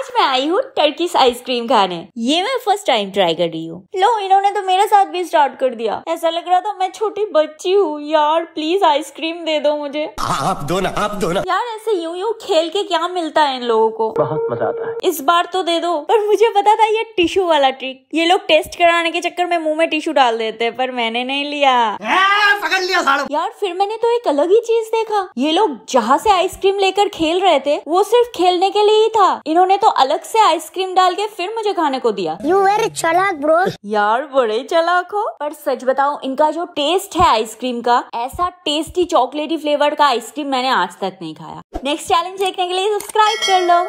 आज मैं आई हूँ टर्किस आइसक्रीम खाने ये मैं फर्स्ट टाइम ट्राई कर रही हूँ लो इन्होंने तो मेरे साथ भी स्टार्ट कर दिया ऐसा लग रहा था मैं छोटी बच्ची हूँ यार प्लीज आइसक्रीम दे दो मुझे हाँ, आप दो ना आप दो ना यार ऐसे यूं यूं खेल के क्या मिलता है इन लोगों को बहुत मजा आता है इस बार तो दे दो पर मुझे पता था ये टिश्यू वाला ट्रिक ये लोग टेस्ट कराने के चक्कर में मुँह में टिश्यू डाल देते पर मैंने नहीं लिया हाँ। पकड़ लिया साड़ू यार फिर मैंने तो एक अलग ही चीज देखा ये लोग जहाँ से आइसक्रीम लेकर खेल रहे थे वो सिर्फ खेलने के लिए ही था इन्होंने तो अलग से आइसक्रीम डाल के फिर मुझे खाने को दिया यू वेर चलाक ब्रो यार बड़े चलाक हो पर सच बताओ इनका जो टेस्ट है आइसक्रीम का ऐसा टेस्टी चॉकलेटी फ्लेवर का आइसक्रीम मैंने आज तक नहीं खाया नेक्स्ट चैलेंज देखने के लिए सब्सक्राइब कर लो